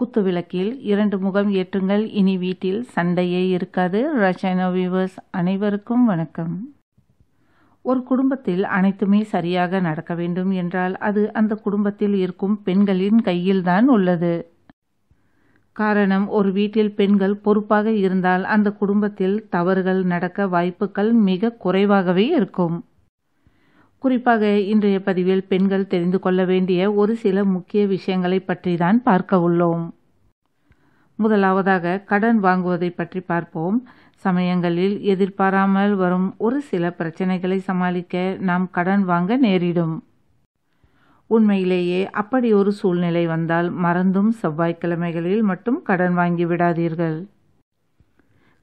குத்து விளக்கில் இரண்டு முகம் ஏற்றுங்கள் இனி வீட்டில் சண்டையே இருக்காது ரச்சனா வியூவர்ஸ் அனைவருக்கும் வணக்கம் ஒரு குடும்பத்தில் அனைத்துமே சரியாக நடக்க வேண்டும் என்றால் அது அந்த குடும்பத்தில் இருக்கும் பெண்களின் கையில்தான் உள்ளது காரணம் ஒரு வீட்டில் பெண்கள் பொறுப்பாக இருந்தால் அந்த குடும்பத்தில் தவறுகள் நடக்க வாய்ப்புகள் மிக குறைவாகவே இருக்கும் குறிப்பாக இன்றைய பதிவில் பெண்கள் தெரிந்து கொள்ள வேண்டிய ஒரு சில முக்கிய விஷயங்களை பற்றி தான் பார்க்க உள்ளோம் முதலாவதாக கடன் வாங்குவதை பற்றி பார்ப்போம் சமயங்களில் எதிர்பாராமல் வரும் ஒரு சில பிரச்சனைகளை சமாளிக்க நாம் கடன் வாங்க நேரிடும் உண்மையிலேயே அப்படி ஒரு சூழ்நிலை வந்தால் மறந்தும் செவ்வாய்க்கிழமைகளில் மட்டும் கடன் வாங்கி விடாதீர்கள்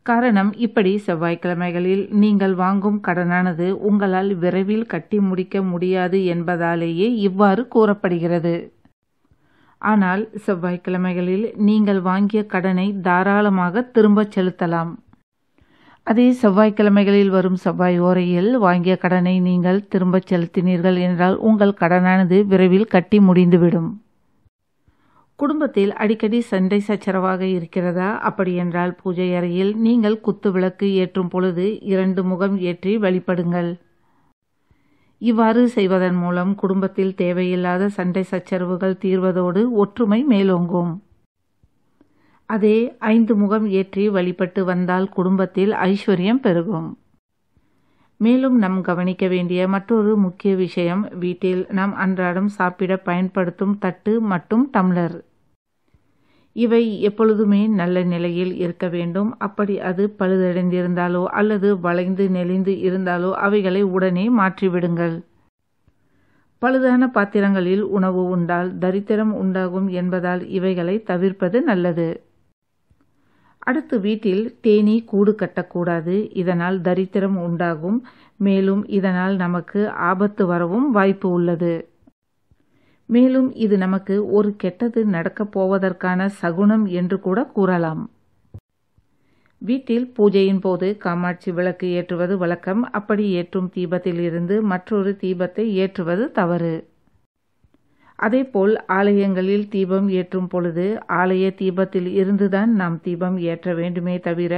காரணம் இப்படி செவ்வாய்க்கிழமைகளில் நீங்கள் வாங்கும் கடனானது உங்களால் விரைவில் கட்டி முடிக்க முடியாது என்பதாலேயே இவ்வாறு கூறப்படுகிறது ஆனால் செவ்வாய்க்கிழமைகளில் நீங்கள் வாங்கிய கடனை தாராளமாக திரும்பச் செலுத்தலாம் அதே செவ்வாய்க்கிழமைகளில் வரும் செவ்வாய் ஓரையில் வாங்கிய கடனை நீங்கள் திரும்பச் செலுத்தினீர்கள் என்றால் உங்கள் கடனானது விரைவில் கட்டி முடிந்துவிடும் குடும்பத்தில் அடிக்கடி சண்டை சச்சரவாக இருக்கிறதா அப்படியென்றால் பூஜை அறையில் நீங்கள் குத்து விளக்கு ஏற்றும் பொழுது இரண்டு முகம் ஏற்றி வழிபடுங்கள் இவ்வாறு செய்வதன் மூலம் குடும்பத்தில் தேவையில்லாத சண்டை சச்சரவுகள் தீர்வதோடு ஒற்றுமை மேலோங்கும் அதே ஐந்து முகம் ஏற்றி வழிபட்டு வந்தால் குடும்பத்தில் ஐஸ்வர்யம் பெருகும் மேலும் நம் கவனிக்க வேண்டிய மற்றொரு முக்கிய விஷயம் வீட்டில் நாம் அன்றாடம் சாப்பிட பயன்படுத்தும் தட்டு மற்றும் டம்ளர் இவை எப்பொழுதுமே நல்ல நிலையில் இருக்க வேண்டும் அப்படி அது பழுதடைந்திருந்தாலோ அல்லது வளைந்து நெளிந்து இருந்தாலோ அவைகளை உடனே மாற்றிவிடுங்கள் பழுதான பாத்திரங்களில் உணவு உண்டால் தரித்திரம் உண்டாகும் என்பதால் இவைகளை தவிர்ப்பது நல்லது அடுத்து வீட்டில் தேனீ கூடு கட்டக்கூடாது இதனால் தரித்திரம் உண்டாகும் மேலும் இதனால் நமக்கு ஆபத்து வரவும் வாய்ப்பு உள்ளது மேலும் இது நமக்கு ஒரு கெட்டது நடக்கப் போவதற்கான சகுனம் என்று கூட கூறலாம் வீட்டில் பூஜையின் போது காமாட்சி விளக்கு ஏற்றுவது வழக்கம் அப்படி ஏற்றும் தீபத்தில் இருந்து மற்றொரு தீபத்தை ஏற்றுவது தவறு அதேபோல் ஆலயங்களில் தீபம் ஏற்றும் பொழுது ஆலய தீபத்தில் இருந்துதான் நாம் தீபம் ஏற்ற வேண்டுமே தவிர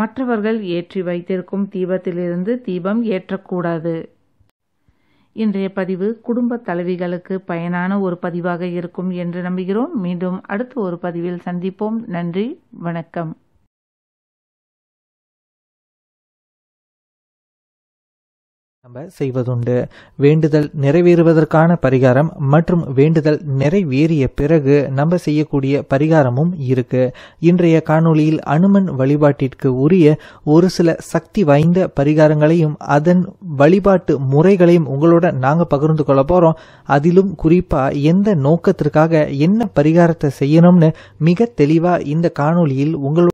மற்றவர்கள் ஏற்றி வைத்திருக்கும் தீபத்திலிருந்து தீபம் ஏற்றக்கூடாது இன்றைய பதிவு குடும்ப தலைவிகளுக்கு பயனான ஒரு பதிவாக இருக்கும் என்று நம்புகிறோம் மீண்டும் அடுத்து ஒரு பதிவில் சந்திப்போம் நன்றி வணக்கம் நம்ம செய்வதுண்டு வேண்டுதல் நிறைவேறுவதற்கான பரிகாரம் மற்றும் வேண்டுதல் நிறைவேறிய பிறகு நம்ம செய்யக்கூடிய பரிகாரமும் இருக்கு இன்றைய காணொளியில் அனுமன் வழிபாட்டிற்கு உரிய ஒரு சில சக்தி வாய்ந்த பரிகாரங்களையும் அதன் வழிபாட்டு முறைகளையும் உங்களோட நாங்கள் பகிர்ந்து கொள்ள போகிறோம் அதிலும் குறிப்பாக எந்த நோக்கத்திற்காக என்ன பரிகாரத்தை செய்யணும்னு மிக தெளிவாக இந்த காணொளியில் உங்களோட